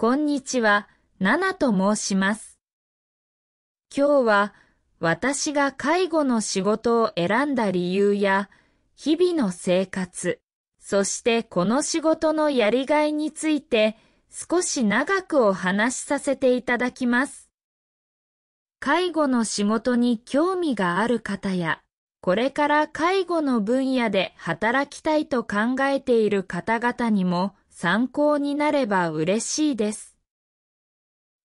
こんにちは、ナナと申します。今日は私が介護の仕事を選んだ理由や日々の生活、そしてこの仕事のやりがいについて少し長くお話しさせていただきます。介護の仕事に興味がある方や、これから介護の分野で働きたいと考えている方々にも、参考になれば嬉しいです。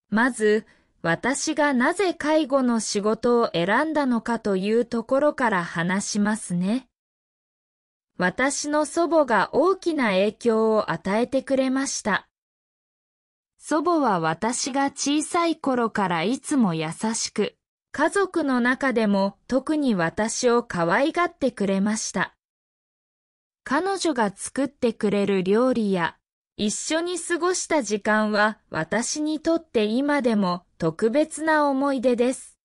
まず、私がなぜ介護の仕事を選んだのかというところから話しますね。私の祖母が大きな影響を与えてくれました。祖母は私が小さい頃からいつも優しく、家族の中でも特に私を可愛がってくれました。彼女が作ってくれる料理や一緒に過ごした時間は私にとって今でも特別な思い出です。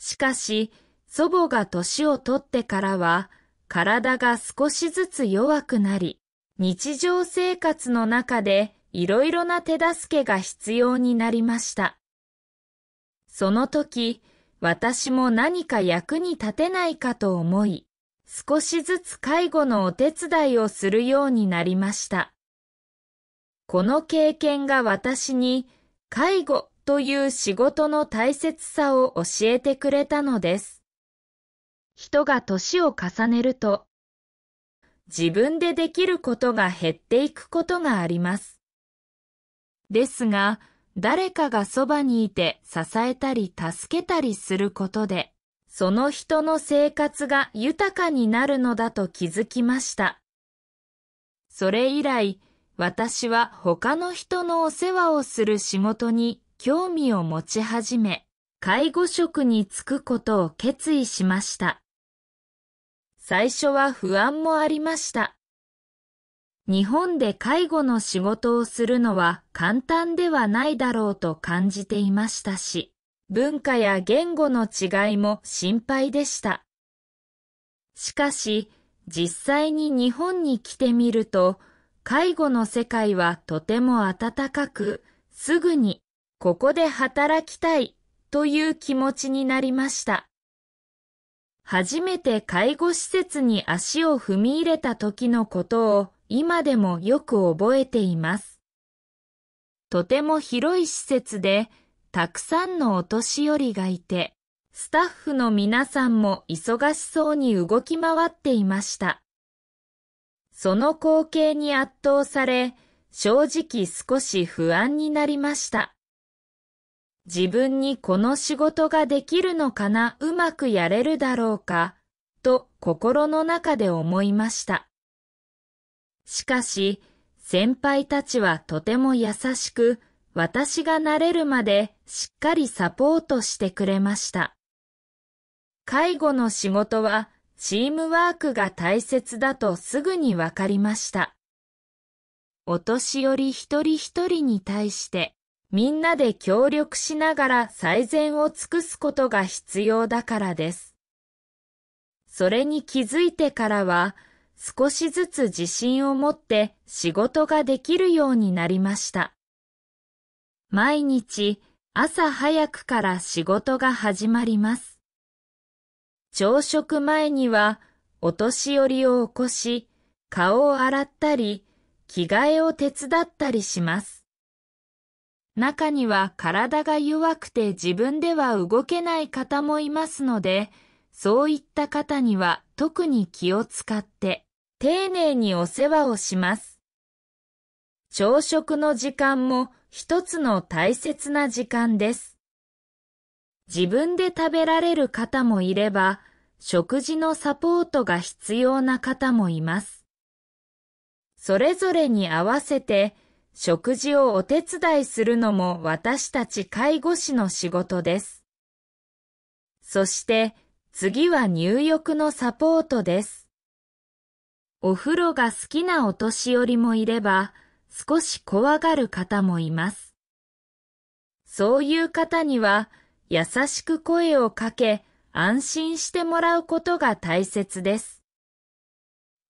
しかし、祖母が年をとってからは、体が少しずつ弱くなり、日常生活の中でいろいろな手助けが必要になりました。その時、私も何か役に立てないかと思い、少しずつ介護のお手伝いをするようになりました。この経験が私に介護という仕事の大切さを教えてくれたのです。人が年を重ねると、自分でできることが減っていくことがあります。ですが、誰かがそばにいて支えたり助けたりすることで、その人の生活が豊かになるのだと気づきました。それ以来、私は他の人のお世話をする仕事に興味を持ち始め、介護職に就くことを決意しました。最初は不安もありました。日本で介護の仕事をするのは簡単ではないだろうと感じていましたし、文化や言語の違いも心配でした。しかし、実際に日本に来てみると、介護の世界はとても暖かく、すぐにここで働きたいという気持ちになりました。初めて介護施設に足を踏み入れた時のことを今でもよく覚えています。とても広い施設で、たくさんのお年寄りがいて、スタッフの皆さんも忙しそうに動き回っていました。その光景に圧倒され、正直少し不安になりました。自分にこの仕事ができるのかな、うまくやれるだろうか、と心の中で思いました。しかし、先輩たちはとても優しく、私が慣れるまでしっかりサポートしてくれました。介護の仕事はチームワークが大切だとすぐにわかりました。お年寄り一人一人に対して、みんなで協力しながら最善を尽くすことが必要だからです。それに気づいてからは、少しずつ自信を持って仕事ができるようになりました。毎日朝早くから仕事が始まります。朝食前にはお年寄りを起こし、顔を洗ったり、着替えを手伝ったりします。中には体が弱くて自分では動けない方もいますので、そういった方には特に気を使って丁寧にお世話をします。朝食の時間も一つの大切な時間です。自分で食べられる方もいれば、食事のサポートが必要な方もいます。それぞれに合わせて食事をお手伝いするのも私たち介護士の仕事です。そして次は入浴のサポートです。お風呂が好きなお年寄りもいれば少し怖がる方もいます。そういう方には優しく声をかけ安心してもらうことが大切です。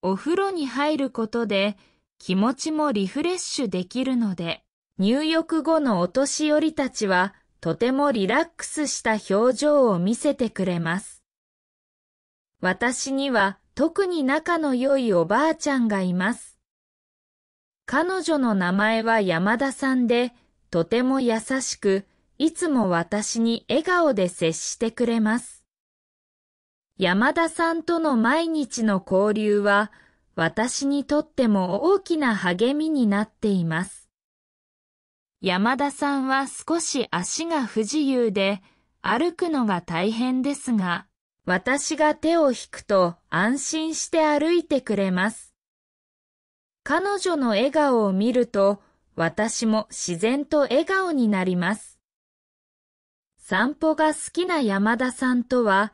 お風呂に入ることで気持ちもリフレッシュできるので、入浴後のお年寄りたちはとてもリラックスした表情を見せてくれます。私には特に仲の良いおばあちゃんがいます。彼女の名前は山田さんで、とても優しく、いつも私に笑顔で接してくれます。山田さんとの毎日の交流は私にとっても大きな励みになっています。山田さんは少し足が不自由で歩くのが大変ですが、私が手を引くと安心して歩いてくれます。彼女の笑顔を見ると私も自然と笑顔になります。散歩が好きな山田さんとは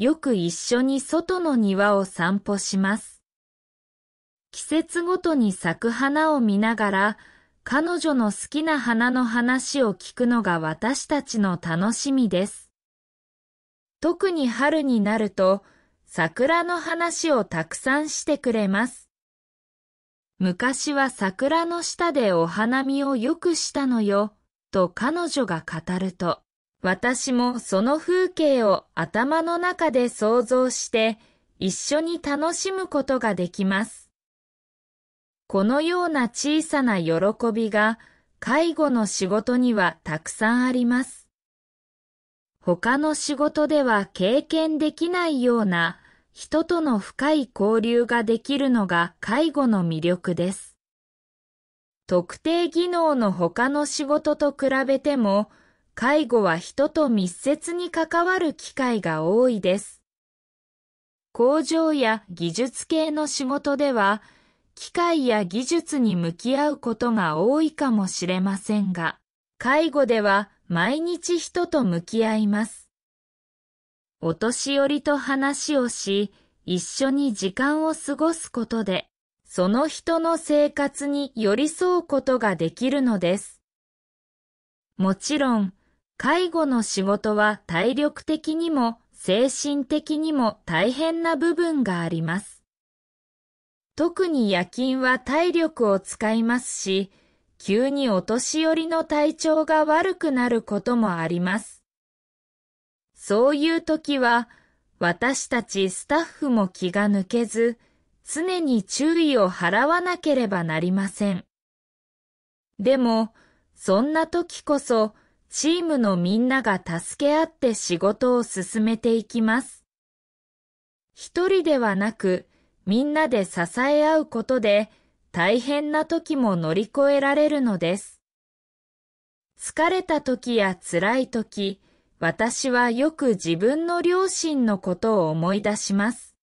よく一緒に外の庭を散歩します。季節ごとに咲く花を見ながら、彼女の好きな花の話を聞くのが私たちの楽しみです。特に春になると、桜の話をたくさんしてくれます。昔は桜の下でお花見をよくしたのよ、と彼女が語ると、私もその風景を頭の中で想像して一緒に楽しむことができます。このような小さな喜びが介護の仕事にはたくさんあります。他の仕事では経験できないような人との深い交流ができるのが介護の魅力です。特定技能の他の仕事と比べても介護は人と密接に関わる機会が多いです。工場や技術系の仕事では、機械や技術に向き合うことが多いかもしれませんが、介護では毎日人と向き合います。お年寄りと話をし、一緒に時間を過ごすことで、その人の生活に寄り添うことができるのです。もちろん、介護の仕事は体力的にも精神的にも大変な部分があります。特に夜勤は体力を使いますし、急にお年寄りの体調が悪くなることもあります。そういう時は、私たちスタッフも気が抜けず、常に注意を払わなければなりません。でも、そんな時こそ、チームのみんなが助け合って仕事を進めていきます。一人ではなく、みんなで支え合うことで、大変な時も乗り越えられるのです。疲れた時や辛い時、私はよく自分の両親のことを思い出します。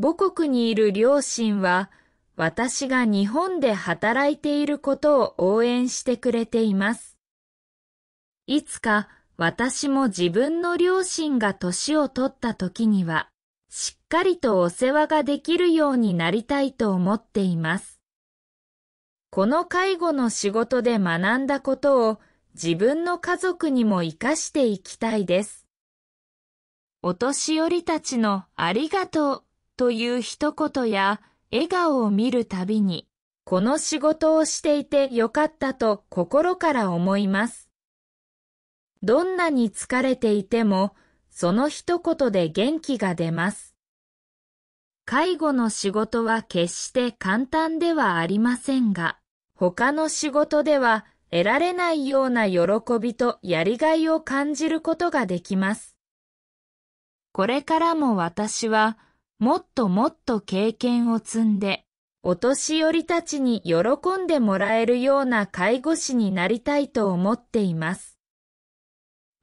母国にいる両親は、私が日本で働いていることを応援してくれています。いつか私も自分の両親が年を取った時には、しっかりとお世話ができるようになりたいと思っています。この介護の仕事で学んだことを自分の家族にも活かしていきたいです。お年寄りたちのありがとうという一言や笑顔を見るたびに、この仕事をしていてよかったと心から思います。どんなに疲れていても、その一言で元気が出ます。介護の仕事は決して簡単ではありませんが、他の仕事では得られないような喜びとやりがいを感じることができます。これからも私はもっともっと経験を積んで、お年寄りたちに喜んでもらえるような介護士になりたいと思っています。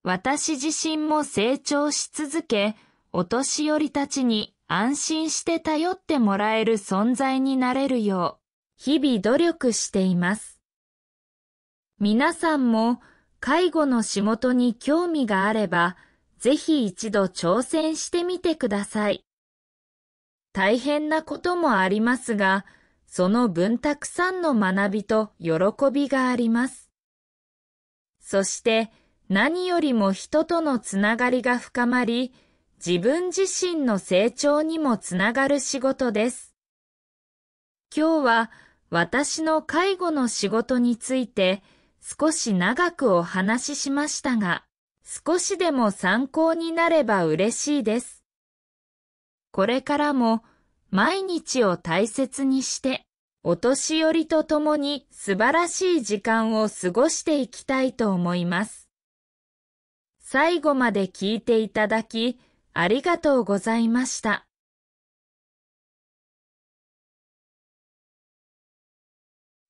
私自身も成長し続け、お年寄りたちに安心して頼ってもらえる存在になれるよう、日々努力しています。皆さんも介護の仕事に興味があれば、ぜひ一度挑戦してみてください。大変なこともありますが、その分たくさんの学びと喜びがあります。そして、何よりも人とのつながりが深まり、自分自身の成長にもつながる仕事です。今日は私の介護の仕事について少し長くお話ししましたが、少しでも参考になれば嬉しいです。これからも毎日を大切にして、お年寄りと共に素晴らしい時間を過ごしていきたいと思います。最後まで聞いていただき、ありがとうございました。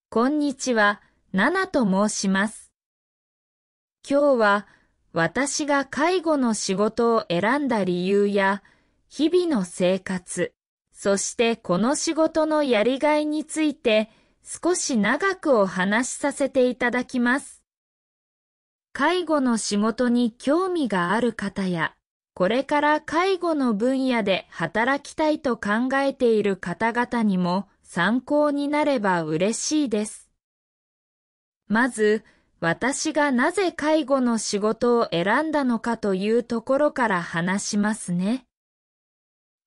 こんにちは、ナナと申します。今日は私が介護の仕事を選んだ理由や日々の生活、そしてこの仕事のやりがいについて少し長くお話しさせていただきます。介護の仕事に興味がある方や、これから介護の分野で働きたいと考えている方々にも参考になれば嬉しいです。まず、私がなぜ介護の仕事を選んだのかというところから話しますね。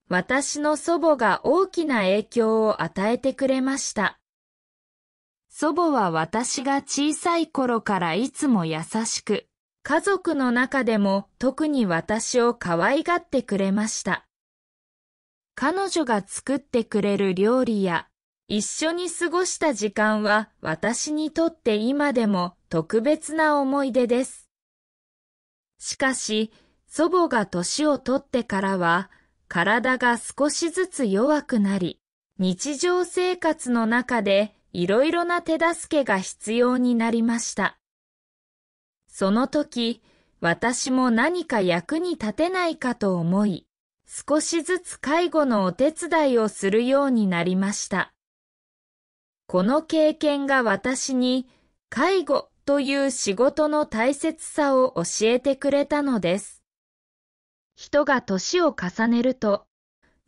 私の祖母が大きな影響を与えてくれました。祖母は私が小さい頃からいつも優しく、家族の中でも特に私を可愛がってくれました。彼女が作ってくれる料理や、一緒に過ごした時間は私にとって今でも特別な思い出です。しかし、祖母が年をとってからは、体が少しずつ弱くなり、日常生活の中でいろいろな手助けが必要になりました。その時、私も何か役に立てないかと思い、少しずつ介護のお手伝いをするようになりました。この経験が私に介護という仕事の大切さを教えてくれたのです。人が年を重ねると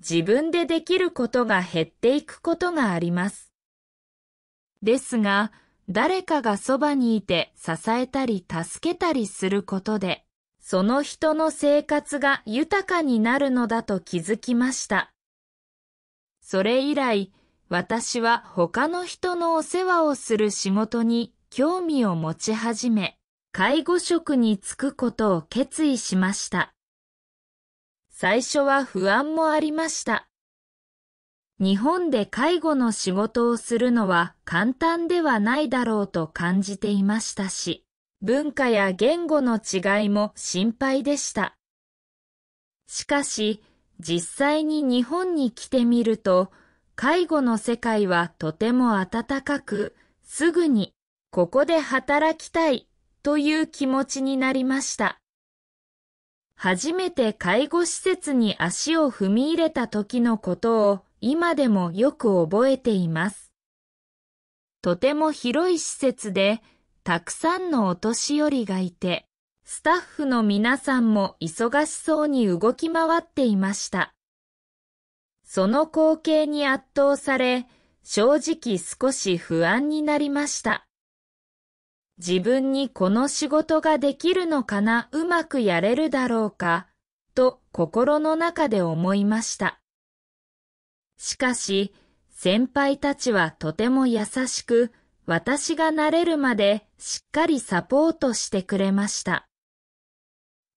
自分でできることが減っていくことがあります。ですが、誰かがそばにいて支えたり助けたりすることで、その人の生活が豊かになるのだと気づきました。それ以来、私は他の人のお世話をする仕事に興味を持ち始め、介護職に就くことを決意しました。最初は不安もありました。日本で介護の仕事をするのは簡単ではないだろうと感じていましたし、文化や言語の違いも心配でした。しかし、実際に日本に来てみると、介護の世界はとても温かく、すぐにここで働きたいという気持ちになりました。初めて介護施設に足を踏み入れた時のことを今でもよく覚えています。とても広い施設で、たくさんのお年寄りがいて、スタッフの皆さんも忙しそうに動き回っていました。その光景に圧倒され、正直少し不安になりました。自分にこの仕事ができるのかな、うまくやれるだろうか、と心の中で思いました。しかし、先輩たちはとても優しく、私が慣れるまでしっかりサポートしてくれました。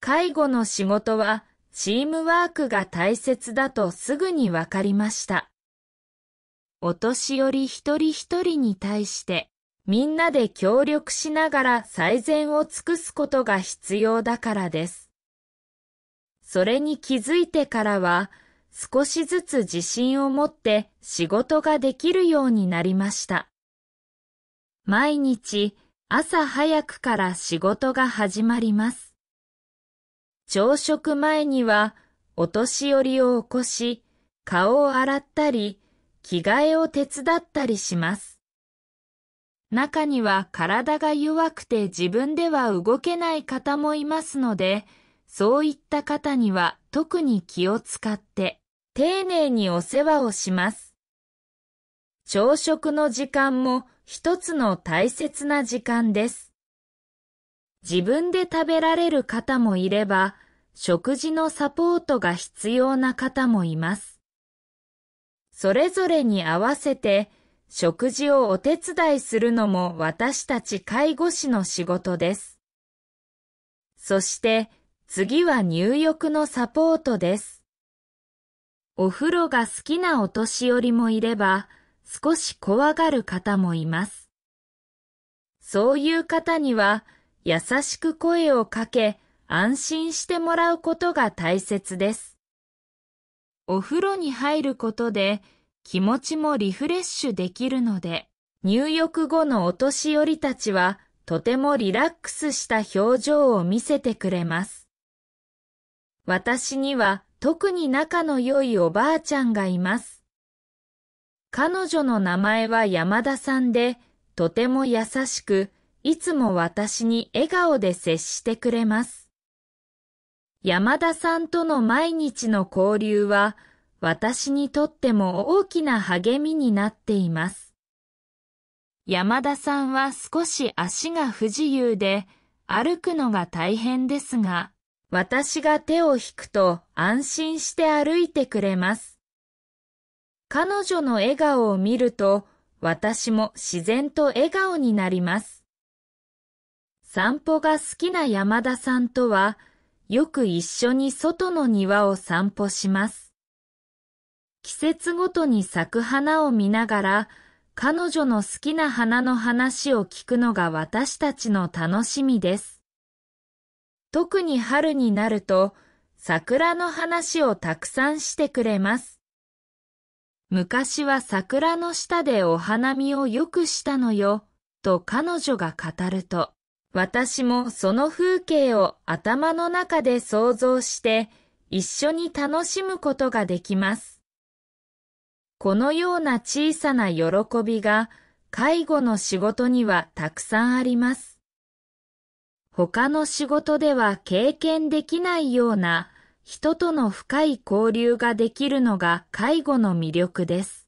介護の仕事はチームワークが大切だとすぐにわかりました。お年寄り一人一人に対してみんなで協力しながら最善を尽くすことが必要だからです。それに気づいてからは少しずつ自信を持って仕事ができるようになりました。毎日朝早くから仕事が始まります。朝食前にはお年寄りを起こし、顔を洗ったり、着替えを手伝ったりします。中には体が弱くて自分では動けない方もいますので、そういった方には特に気を使って、丁寧にお世話をします。朝食の時間も一つの大切な時間です。自分で食べられる方もいれば、食事のサポートが必要な方もいます。それぞれに合わせて食事をお手伝いするのも私たち介護士の仕事です。そして次は入浴のサポートです。お風呂が好きなお年寄りもいれば、少し怖がる方もいます。そういう方には、優しく声をかけ、安心してもらうことが大切です。お風呂に入ることで、気持ちもリフレッシュできるので、入浴後のお年寄りたちは、とてもリラックスした表情を見せてくれます。私には特に仲の良いおばあちゃんがいます。彼女の名前は山田さんで、とても優しく、いつも私に笑顔で接してくれます。山田さんとの毎日の交流は、私にとっても大きな励みになっています。山田さんは少し足が不自由で、歩くのが大変ですが、私が手を引くと安心して歩いてくれます。彼女の笑顔を見ると私も自然と笑顔になります。散歩が好きな山田さんとはよく一緒に外の庭を散歩します。季節ごとに咲く花を見ながら彼女の好きな花の話を聞くのが私たちの楽しみです。特に春になると桜の話をたくさんしてくれます。昔は桜の下でお花見をよくしたのよ、と彼女が語ると、私もその風景を頭の中で想像して一緒に楽しむことができます。このような小さな喜びが介護の仕事にはたくさんあります。他の仕事では経験できないような人との深い交流ができるのが介護の魅力です。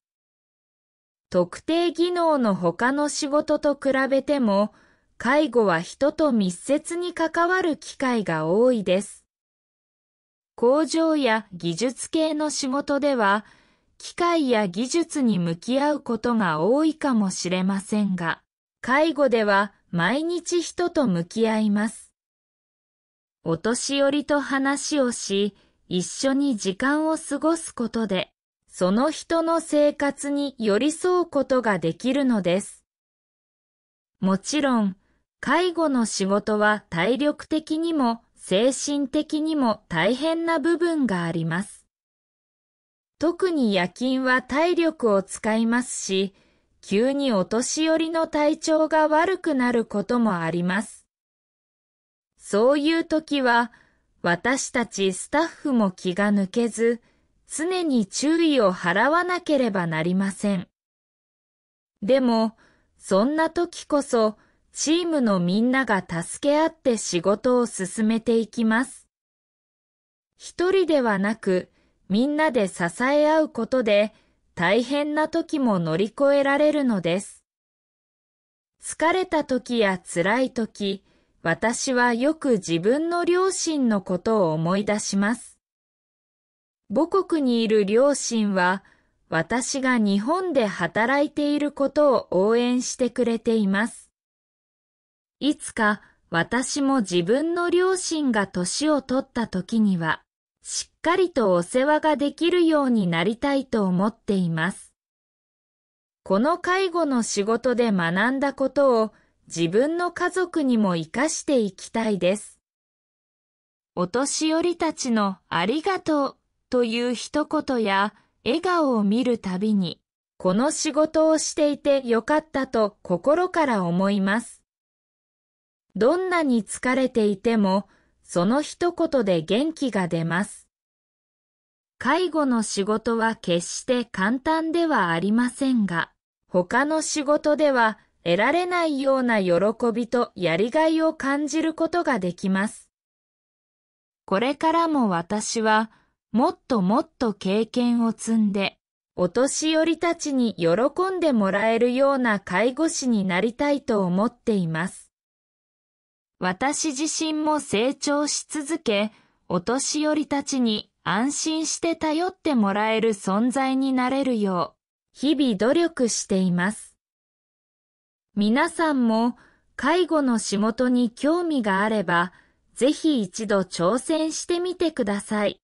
特定技能の他の仕事と比べても、介護は人と密接に関わる機会が多いです。工場や技術系の仕事では、機械や技術に向き合うことが多いかもしれませんが、介護では毎日人と向き合います。お年寄りと話をし、一緒に時間を過ごすことで、その人の生活に寄り添うことができるのです。もちろん、介護の仕事は体力的にも精神的にも大変な部分があります。特に夜勤は体力を使いますし、急にお年寄りの体調が悪くなることもあります。そういう時は、私たちスタッフも気が抜けず、常に注意を払わなければなりません。でも、そんな時こそ、チームのみんなが助け合って仕事を進めていきます。一人ではなく、みんなで支え合うことで、大変な時も乗り越えられるのです。疲れた時や辛い時、私はよく自分の両親のことを思い出します。母国にいる両親は、私が日本で働いていることを応援してくれています。いつか私も自分の両親が年を取った時には、しっかりとお世話ができるようになりたいと思っています。この介護の仕事で学んだことを自分の家族にも活かしていきたいです。お年寄りたちのありがとうという一言や笑顔を見るたびに、この仕事をしていてよかったと心から思います。どんなに疲れていてもその一言で元気が出ます。介護の仕事は決して簡単ではありませんが、他の仕事では得られないような喜びとやりがいを感じることができます。これからも私はもっともっと経験を積んで、お年寄りたちに喜んでもらえるような介護士になりたいと思っています。私自身も成長し続け、お年寄りたちに安心して頼ってもらえる存在になれるよう、日々努力しています。皆さんも介護の仕事に興味があれば、ぜひ一度挑戦してみてください。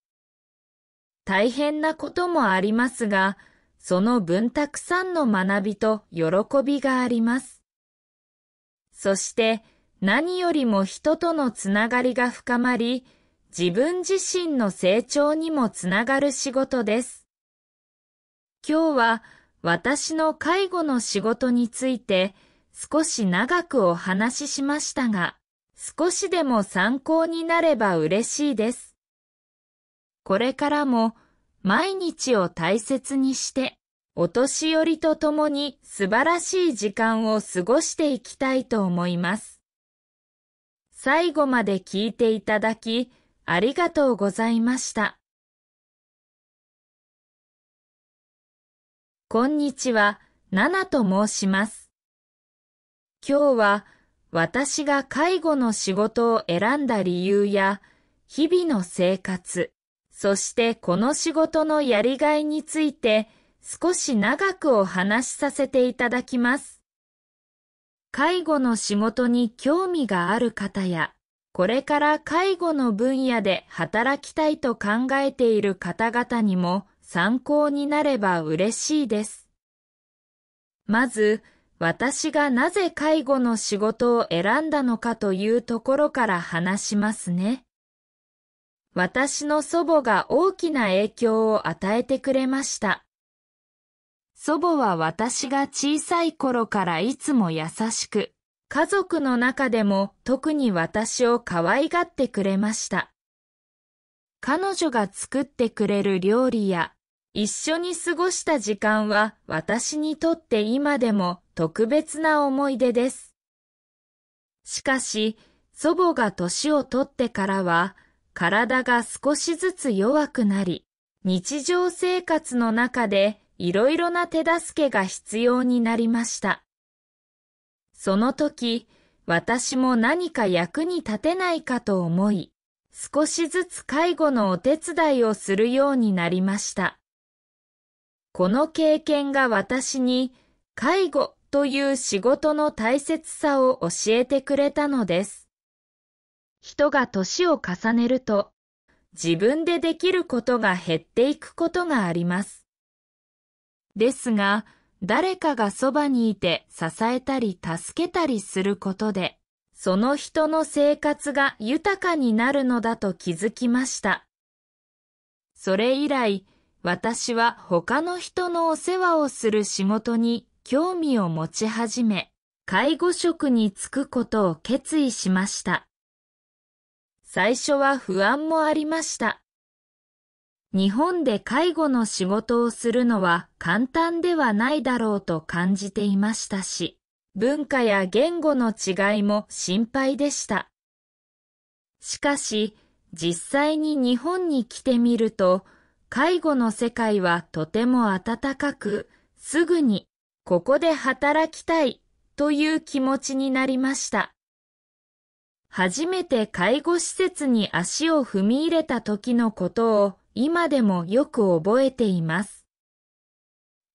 大変なこともありますが、その分たくさんの学びと喜びがあります。そして、何よりも人とのつながりが深まり、自分自身の成長にもつながる仕事です。今日は私の介護の仕事について少し長くお話ししましたが、少しでも参考になれば嬉しいです。これからも毎日を大切にして、お年寄りと共に素晴らしい時間を過ごしていきたいと思います。最後まで聞いていただき、ありがとうございました。こんにちは、ナナと申します。今日は私が介護の仕事を選んだ理由や、日々の生活、そしてこの仕事のやりがいについて少し長くお話しさせていただきます。介護の仕事に興味がある方や、これから介護の分野で働きたいと考えている方々にも参考になれば嬉しいです。まず、私がなぜ介護の仕事を選んだのかというところから話しますね。私の祖母が大きな影響を与えてくれました。祖母は私が小さい頃からいつも優しく、家族の中でも特に私を可愛がってくれました。彼女が作ってくれる料理や、一緒に過ごした時間は私にとって今でも特別な思い出です。しかし、祖母が年をとってからは、体が少しずつ弱くなり、日常生活の中でいろいろな手助けが必要になりました。その時、私も何か役に立てないかと思い、少しずつ介護のお手伝いをするようになりました。この経験が私に介護という仕事の大切さを教えてくれたのです。人が年を重ねると自分でできることが減っていくことがあります。ですが、誰かがそばにいて支えたり助けたりすることで、その人の生活が豊かになるのだと気づきました。それ以来、私は他の人のお世話をする仕事に興味を持ち始め、介護職に就くことを決意しました。最初は不安もありました。日本で介護の仕事をするのは簡単ではないだろうと感じていましたし、文化や言語の違いも心配でした。しかし、実際に日本に来てみると、介護の世界はとても暖かく、すぐに、ここで働きたいという気持ちになりました。初めて介護施設に足を踏み入れた時のことを今でもよく覚えています。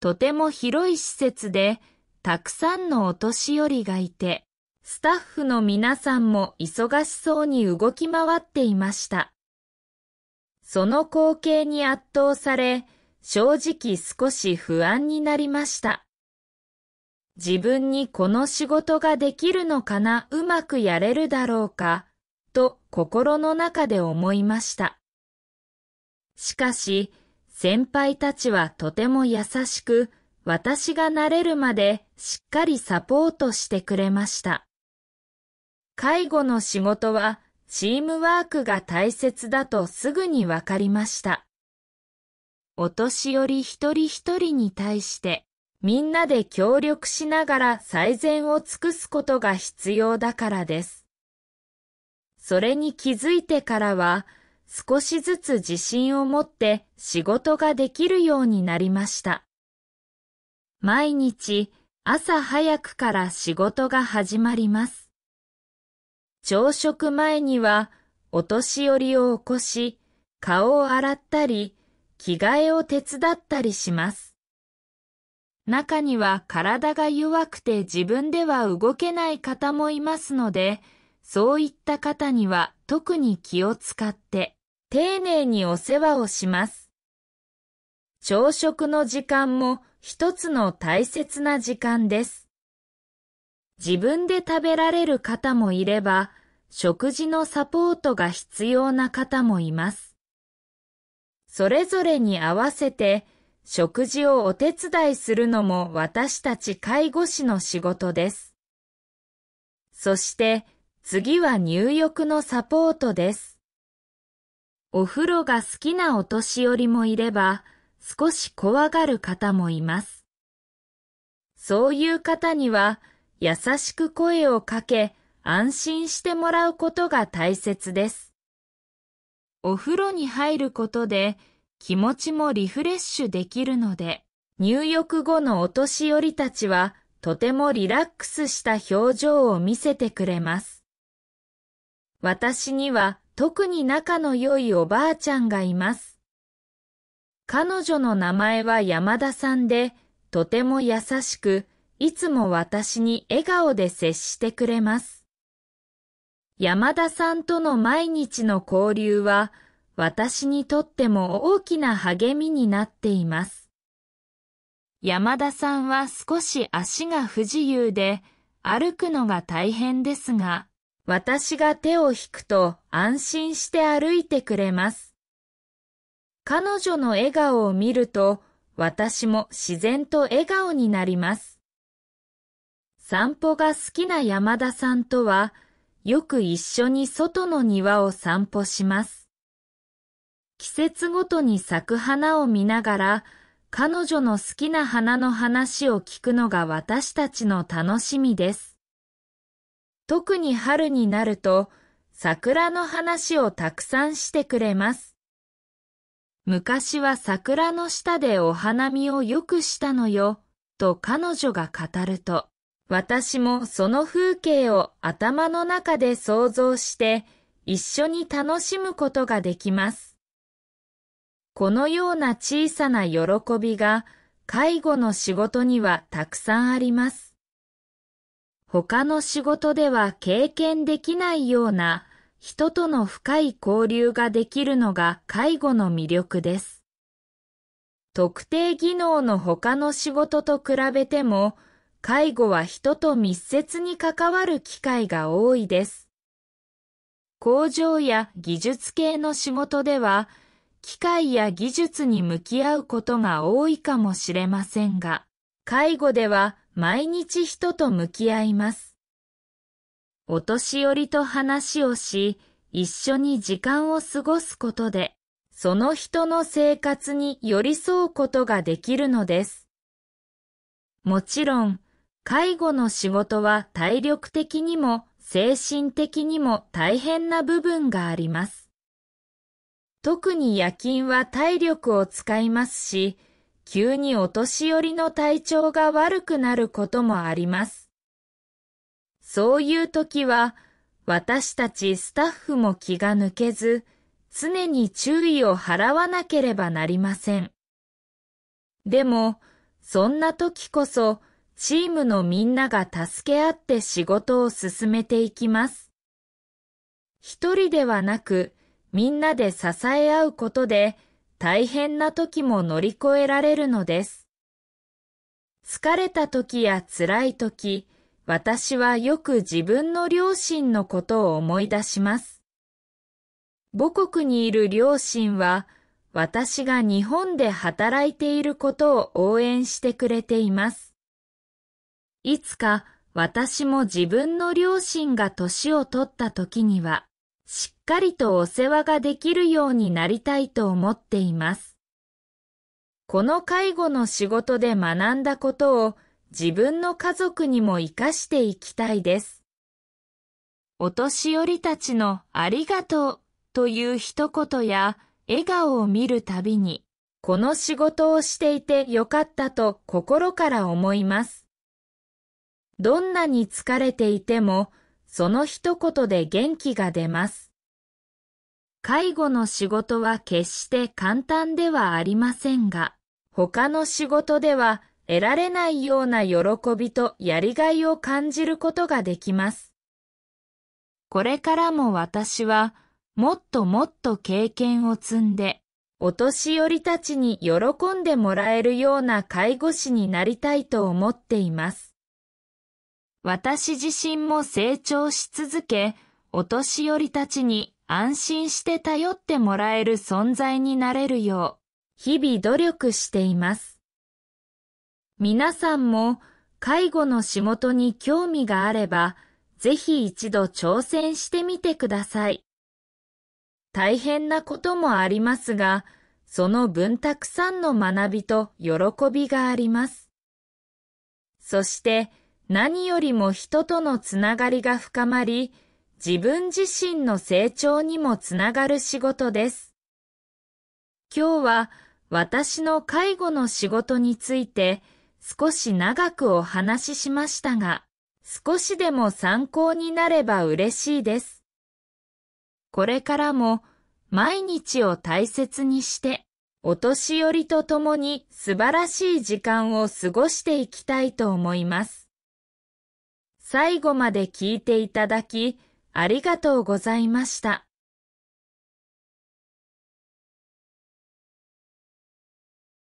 とても広い施設で、たくさんのお年寄りがいて、スタッフの皆さんも忙しそうに動き回っていました。その光景に圧倒され、正直少し不安になりました。自分にこの仕事ができるのかな、うまくやれるだろうか、と心の中で思いました。しかし、先輩たちはとても優しく、私が慣れるまでしっかりサポートしてくれました。介護の仕事はチームワークが大切だとすぐにわかりました。お年寄り一人一人に対してみんなで協力しながら最善を尽くすことが必要だからです。それに気づいてからは少しずつ自信を持って仕事ができるようになりました。毎日朝早くから仕事が始まります。朝食前にはお年寄りを起こし、顔を洗ったり、着替えを手伝ったりします。中には体が弱くて自分では動けない方もいますので、そういった方には特に気を使って、丁寧にお世話をします。朝食の時間も一つの大切な時間です。自分で食べられる方もいれば、食事のサポートが必要な方もいます。それぞれに合わせて食事をお手伝いするのも私たち介護士の仕事です。そして次は入浴のサポートです。お風呂が好きなお年寄りもいれば、少し怖がる方もいます。そういう方には、優しく声をかけ、安心してもらうことが大切です。お風呂に入ることで、気持ちもリフレッシュできるので、入浴後のお年寄りたちは、とてもリラックスした表情を見せてくれます。私には特に仲の良いおばあちゃんがいます。彼女の名前は山田さんで、とても優しく、いつも私に笑顔で接してくれます。山田さんとの毎日の交流は、私にとっても大きな励みになっています。山田さんは少し足が不自由で、歩くのが大変ですが、私が手を引くと安心して歩いてくれます。彼女の笑顔を見ると私も自然と笑顔になります。散歩が好きな山田さんとはよく一緒に外の庭を散歩します。季節ごとに咲く花を見ながら彼女の好きな花の話を聞くのが私たちの楽しみです。特に春になると桜の話をたくさんしてくれます。昔は桜の下でお花見をよくしたのよ、と彼女が語ると、私もその風景を頭の中で想像して一緒に楽しむことができます。このような小さな喜びが介護の仕事にはたくさんあります。他の仕事では経験できないような人との深い交流ができるのが介護の魅力です。特定技能の他の仕事と比べても、介護は人と密接に関わる機会が多いです。工場や技術系の仕事では、機械や技術に向き合うことが多いかもしれませんが、介護では毎日人と向き合います。お年寄りと話をし、一緒に時間を過ごすことで、その人の生活に寄り添うことができるのです。もちろん、介護の仕事は体力的にも精神的にも大変な部分があります。特に夜勤は体力を使いますし、急にお年寄りの体調が悪くなることもあります。そういう時は、私たちスタッフも気が抜けず、常に注意を払わなければなりません。でも、そんな時こそ、チームのみんなが助け合って仕事を進めていきます。一人ではなく、みんなで支え合うことで、大変な時も乗り越えられるのです。疲れた時や辛い時、私はよく自分の両親のことを思い出します。母国にいる両親は、私が日本で働いていることを応援してくれています。いつか私も自分の両親が年を取った時には、しっかりとお世話ができるようになりたいと思っています。この介護の仕事で学んだことを自分の家族にも活かしていきたいです。お年寄りたちのありがとうという一言や笑顔を見るたびに、この仕事をしていてよかったと心から思います。どんなに疲れていてもその一言で元気が出ます。介護の仕事は決して簡単ではありませんが、他の仕事では得られないような喜びとやりがいを感じることができます。これからも私はもっともっと経験を積んで、お年寄りたちに喜んでもらえるような介護士になりたいと思っています。私自身も成長し続け、お年寄りたちに安心して頼ってもらえる存在になれるよう、日々努力しています。皆さんも介護の仕事に興味があれば、ぜひ一度挑戦してみてください。大変なこともありますが、その分たくさんの学びと喜びがあります。そして、何よりも人とのつながりが深まり、自分自身の成長にもつながる仕事です。今日は私の介護の仕事について少し長くお話ししましたが、少しでも参考になれば嬉しいです。これからも毎日を大切にして、お年寄りと共に素晴らしい時間を過ごしていきたいと思います。最後まで聞いていただき、ありがとうございました。